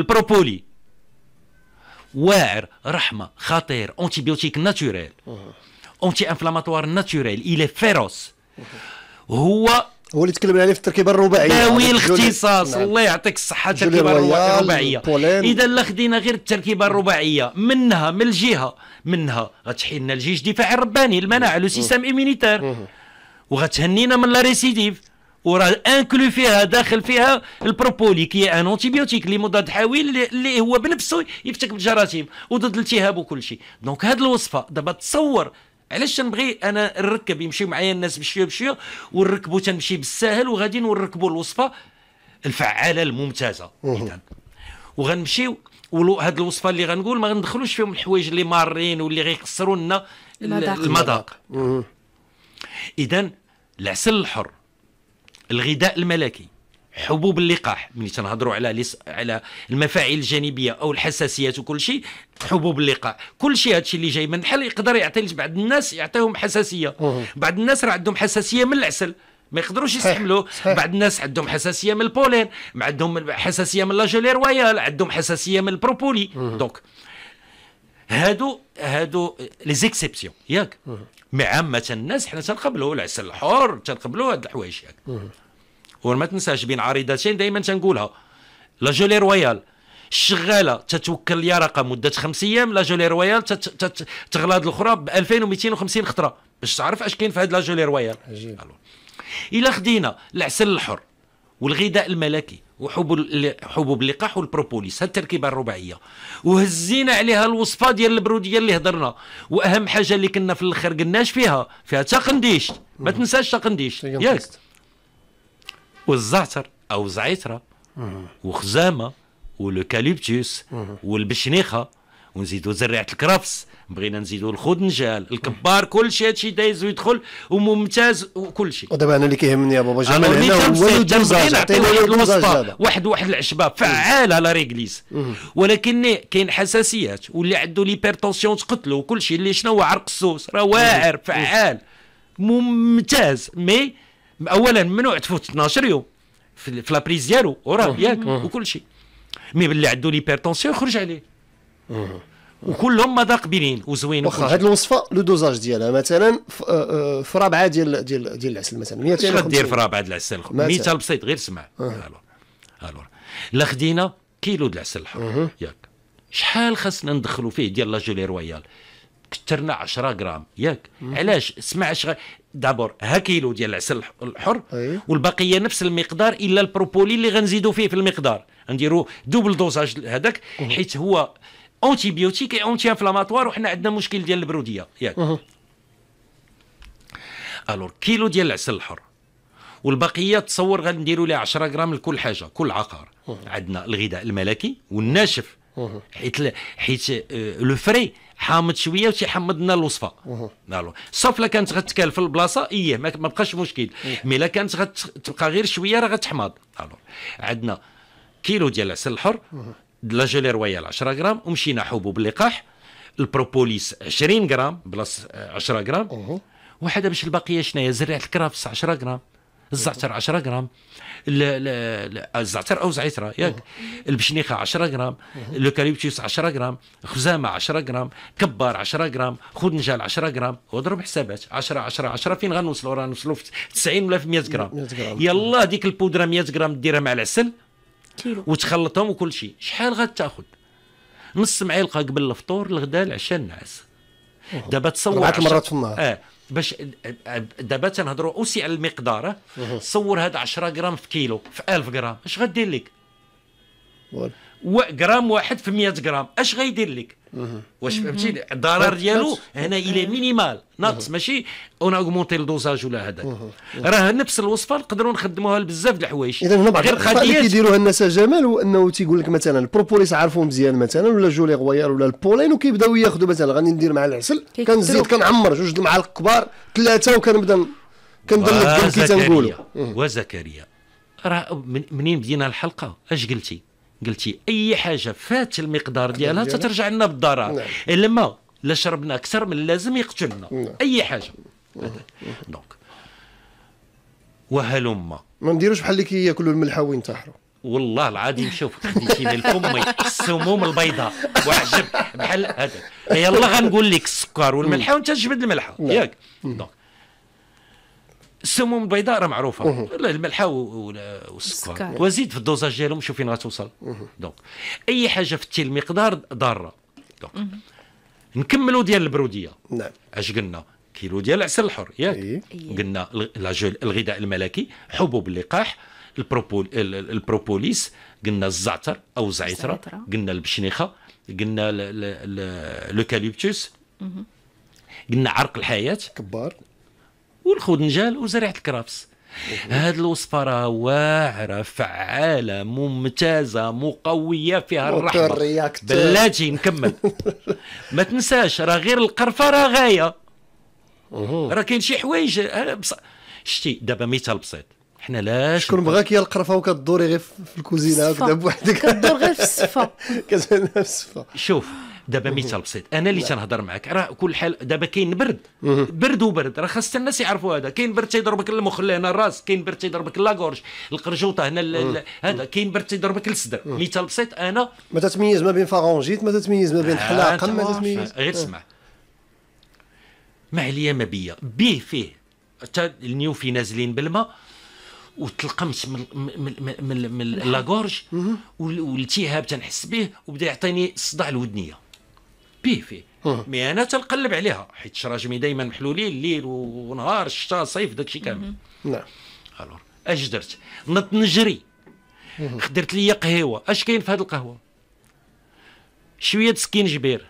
البروبولي واعر رحمه خطير انتيبيوتيك ناتوريل اونتي انفلاماتوار ناتوريل الي فيروس هو هو اللي تكلمنا عليه في التركيبه الرباعيه داوي الاختصاص نعم. الله يعطيك الصحه التركيبه الرباعيه اذا لا خدينا غير التركيبه الرباعيه منها من الجهه منها غتحيلنا الجيش الدفاعي الرباني المناعه لو سيستيم ايمينيتير وغتهنينا من لا ريسيديف وراه انكلو فيها داخل فيها البروبولي كي ان انتيبيوتيك اللي مضاد حيوي اللي هو بنفسه يفتك بالجراثيم وضد الالتهاب وكل شيء دونك هذه الوصفه دابا تصور علاش نبغي انا نركب يمشيو معايا الناس بشويه بشويه ونركبوا تنمشي بالساهل وغادي نركبوا الوصفه الفعاله الممتازه اذا وغنمشيو وهاد الوصفه اللي غنقول ما غندخلوش فيهم الحوايج اللي مارين واللي غيقصروا لنا المذاق اذا العسل الحر الغذاء الملكي حبوب اللقاح ملي تنهضروا على لس... على المفاعيل الجانبيه او الحساسيات وكل شيء حبوب اللقاح كل شيء هذا الشيء اللي جاي من الحل يقدر يعطي بعض الناس يعطيهم حساسيه بعض الناس راه عندهم حساسيه من العسل ما يقدروش يستحملوه بعض الناس عندهم حساسيه من البولين عندهم حساسيه من لاجولي رويال عندهم حساسيه من البروبولي دونك هادو هادو لي زيكسيبسيون ياك مي عامه الناس حنا تنقبلوا العسل الحر تنقبلوا هاد الحوايج ياك وما تنساش بين عريضتين دائما تنقولها لا جولي رويال الشغاله تتوكل اليرقه مده خمس ايام لا جولي رويال تغلى الاخرى ب 2250 خطره باش تعرف اش كاين في هاد لا جولي رويال عجيب الا خدينا العسل الحر والغذاء الملكي وحبوب حبوب اللقاح والبروبوليس التركيبه الرباعيه وهزينا عليها الوصفه ديال البروديه اللي هضرنا واهم حاجه اللي كنا في الاخر قلناش فيها فيها تقنديش ما تنساش تقنديش ياك والزعتر او زعيتره وخزامه والكاليبتوس والبشنيخه ونزيدوا زريعه الكرفس بغينا نزيدوا الخدنجال الكبار كل شيء هادشي دايز ويدخل وممتاز وكل شيء ودابا انا اللي كيهمني يا بابا جمال هنا هو الوسطى واحد واحد العشبه فعاله لا ريغليس ولكن كاين حساسيات واللي عنده ليبرتونسيون تقتلو وكل شيء اللي شنو هو عرق السوس راه واعر فعال ممتاز مي اولا ممنوع تفوت 12 يوم في لابريز ديالو وراه ياك وكل شيء مي باللي عنده ليبرتونسيون يخرج عليه وكلهم مذاقبين وزوين واخا هذه الوصفه لو دوزاج ديالها مثلا آه، آه، في رابعه ديال ديال ديال العسل مثلا شنو غدير في رابعه ديال العسل مثال بسيط غير سمع الور آه. الور لا خدينا كيلو د العسل الحر ياك شحال خاصنا ندخلوا فيه ديال لا جولي رويال كثرنا 10 غرام ياك علاش سمع اش دابور ها كيلو ديال العسل الحر والبقيه نفس المقدار الا البروبولي اللي غنزيدوا فيه في المقدار نديروا دوبل دوزاج هذاك حيت هو اونتي اي اونتي انفلاماتوار وحنا عندنا مشكل ديال البروديه ياك الور كيلو ديال العسل الحر والبقيه تصور غنديروا لها 10 غرام لكل حاجه كل عقار عندنا الغذاء الملكي والناشف حيت حيت آه، لو فري حامض شويه وتيحمض لنا الوصفه صاف لا كانت غتكالف البلاصه ايه ما بقاش مشكل أه. مي لا كانت غتبقى غير شويه راه غتحمض عندنا كيلو ديال العسل الحر دلا جيلي رويال 10 غرام ومشينا حبوب اللقاح البروبوليس 20 غرام بلس 10 آه، غرام وحده باش البقيه شناهي زريعه الكرافس 10 غرام الزعتر 10 غرام الزعتر او زعتره ياك البشنيخه 10 غرام الاوكاليبتوس 10 غرام خزامه 10 غرام كبار 10 غرام خدنجال 10 غرام واضرب حسابات 10 10 10 فين غنوصلوا راه نوصلوا في 90 ولا في 100 غرام يلاه ديك البودره 100 غرام ديرها مع العسل كيلو وتخلطهم وكل شيء شحال غتاخذ نص معلقه قبل الفطور الغداء العشاء النعاس دابا تصور اربع مرات في النهار اه باش آه، آه، دابا تنهضروا اوسي على المقدار تصور هذا 10 غرام في كيلو في 1000 غرام اش غدير لك غرام واحد في 100 غرام اش غيدير لك واش فهمتي الضرر ديالو هنا الى مينيمال ناقص ماشي اون اوغمونتي الدوزاج ولا هذاك راه نفس الوصفه نقدروا نخدموها لبزاف د الحوايج اذا هنا بعض الخطا اللي كيديروها الناس جمال هو انه تيقول لك مثلا البروبوليس عارفهم مزيان مثلا ولا جولي غويال ولا البولين وكيبداو ياخذوا مثلا غادي ندير مع العسل كنزيد كنعمر جوج المعالق كبار ثلاثه وكنبدا كندلك كي تنقولوا وزكريا راه منين بدينا الحلقه اش قلتي قلتي اي حاجه فات المقدار ديالها تترجع لنا بالضرر نعم. ما لا شربنا اكثر من اللازم يقتلنا نعم. اي حاجه دونك نعم. وهلما ما نديروش بحال اللي كياكلوا الملح وينتحروا والله العظيم شوف خديتي من فمي السموم البيضاء وعجب بحال هذا يلا غنقول لك السكر والملحه نعم. وانت تجبد الملحه نعم. ياك دونك السموم البيضاء راه معروفه الملحه والسكر وزيد في الدوزاج ديالهم شوف فين غتوصل دونك اي حاجه في التي المقدار ضاره دونك نكملوا ديال البروديه نعم اش قلنا كيلو ديال العسل الحر ياك قلنا الغذاء الملكي حبوب اللقاح البروبول البروبوليس قلنا الزعتر او الزعتره قلنا البشنيخه قلنا لوكاليبتوس قلنا عرق الحياه كبار والخدنجال وزريعه الكرابس هاد الوصفه راه واعره فعاله ممتازه مقويه فيها الرحمه بلاتي نكمل ما تنساش راه غير القرفه راه غايه راه كاين شي حوايج آه، بص... شتي دابا مثال بسيط حنا لا شكون بغاك يا القرفه وكدوري غير في الكوزينه هكذا بوحدك كدور غير في الصفه كتبان في الصفه شوف دابا مثال بسيط انا اللي تنهضر معك راه كل حال دابا كاين برد برد وبرد راه خاص الناس يعرفوا هذا كاين برد تيضربك المخ هنا الراس كاين برد تيضربك لاكورج القرجوطه هنا هذا كاين برد تيضربك الصدر مثال بسيط انا ما تتميز ما بين فارونجيت ما تتميز ما بين آه، حلاقه ما تتميز آه، غير اسمع ما عليا ما بيا بيه فيه حتى النيوفي نازلين بالماء وتلقمت من من من, من لاغورج والالتهاب تنحس به وبدا يعطيني صداع الودنيه بيه فيه اه. مي انا تنقلب عليها حيت شراجمي دائما محلولين الليل ونهار الشتاء صيف داكشي كامل نعم الور اش درت نط نجري خدرت لي قهوه اش كاين في هذه القهوه شويه سكين جبير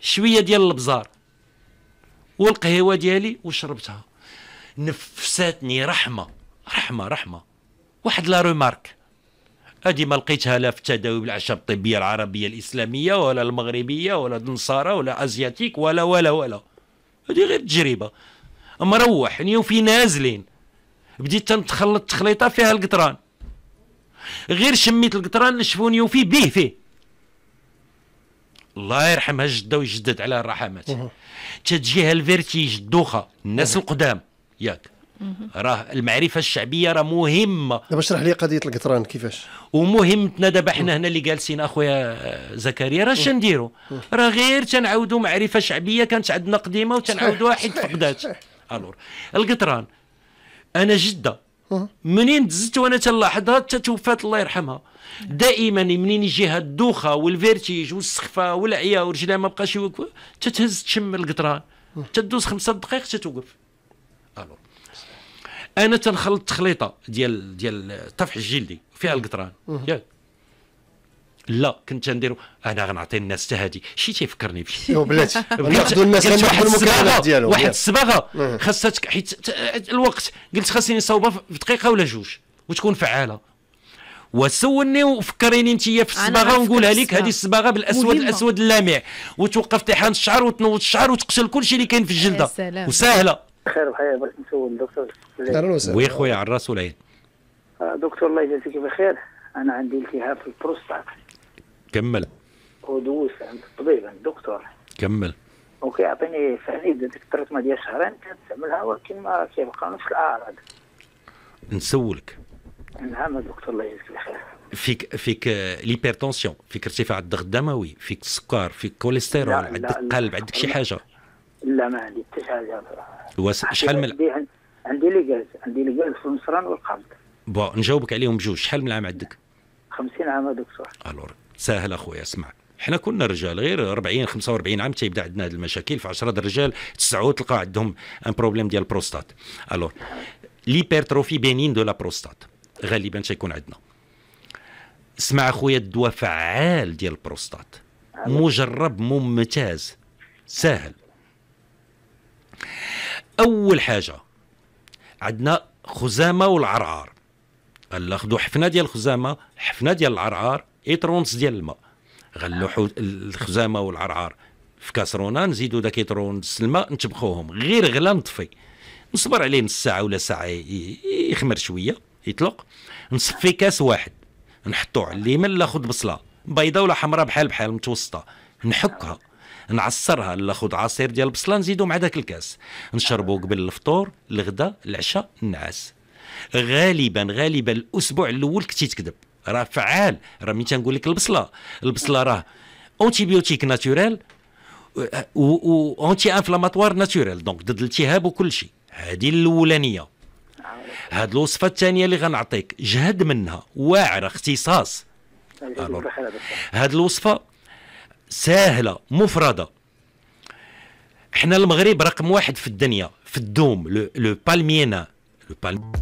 شويه ديال البزار والقهوه ديالي وشربتها نفساتني رحمه رحمه رحمه واحد لا رومارك هذه ما لقيتها لا في التداوي بالأعشاب الطبية العربية الإسلامية ولا المغربية ولا النصارى ولا أزياتيك ولا ولا ولا هذه غير تجربة مروح يعني في نازلين بديت تنتخلط تخليطة فيها القطران غير شميت القطران نشفوني وفي به فيه الله يرحمها جده ويجدد عليها الرحمات تجيها الفيرتيج الدوخه الناس القدام ياك راه المعرفه الشعبيه راه مهمه دابا اشرح لي قضيه القطران كيفاش ومهمتنا دابا حنا هنا اللي جالسين اخويا زكريا راه نديروا راه غير تنعاودوا معرفه شعبيه كانت عندنا قديمه وتنعاودوها حيت فقدات الور القطران انا جده منين دزت وانا تنلاحظها حتى توفات الله يرحمها دائما منين يجي هاد الدوخه والفيرتيج والسخفه والعيا ورجلها ما بقاش تتهز تشم القطران تدوز خمسة دقائق تتوقف الور انا تنخلط تخليطه ديال ديال الطفح الجلدي فيها القطران ياك لا كنت تندير انا غنعطي الناس حتى هذه شي تيفكرني بشي بلاتي ناخذوا الناس واحد الصباغه ديالهم واحد الصباغه خاصها حيت الوقت قلت خاصني نصاوبها في دقيقه ولا جوج وتكون فعاله وسولني وفكريني انت في الصباغه ونقولها لك هذه الصباغه بالاسود مهمة. الاسود اللامع وتوقف طيحان الشعر وتنوض الشعر وتقتل كل شيء اللي كاين في الجلده وسهله بخير الحقيقه بارك نسول دكتور خير وي خويا على الراس والعين آه، دكتور الله يجازيك بخير انا عندي التهاب في البروستات كمل ودوس عند الطبيب عند الدكتور كمل وكيعطيني فعلي ديك التريتما ديال شهرين كنستعملها ولكن ما كيبقى نفس الاعراض نسولك نعم دكتور الله يجازيك بخير فيك فيك ليبرتونسيون فيك ارتفاع الضغط الدموي فيك السكر فيك كوليسترول عندك قلب عندك شي حاجه لا ما عندي حتى شي حاجه شحال من عندي عندي ليغاز عندي ليغاز في النصران والقبض بون نجاوبك عليهم بجوج شحال من عام عندك 50 عام هذاك صح الور ساهل اخويا اسمع حنا كنا رجال غير 40 45 عام تيبدا عندنا هذه المشاكل في 10 الرجال تسعه تلقى عندهم ان بروبليم ديال البروستات الور ليبرتروفي بينين دو لا بروستات غالبا تيكون عندنا اسمع اخويا الدواء فعال ديال البروستات مجرب ممتاز ساهل اول حاجه عندنا خزامه والعرعار ناخذوا حفنه ديال الخزامه حفنه ديال العرعار اي ديال الماء غنلوحوا الخزامه والعرعار في كاسرونه نزيدوا داك يطرونس الماء نطبخوهم غير غلا نطفي نصبر عليه نص ساعه ولا ساعه يخمر شويه يطلق نصفي كاس واحد نحطو على اليمين ناخذ بصله بيضه ولا حمراء بحال بحال متوسطه نحكها نعصرها ناخذ عصير ديال البصله نزيدو مع داك الكاس نشربو قبل الفطور الغداء العشاء النعاس غالبا غالبا الاسبوع الاول كنتي تكذب راه فعال راه ملي تنقول لك البصله البصله راه اونتيبيوتيك ناتوريل وانتي انفلاماتوار ناتوريل دونك ضد الالتهاب وكل شيء هذه الاولانيه هاد الوصفه الثانيه اللي غنعطيك جهد منها واعره اختصاص هاد الوصفه ساهله مفرده احنا المغرب رقم واحد في الدنيا في الدوم لو بالمينا لو بالمينا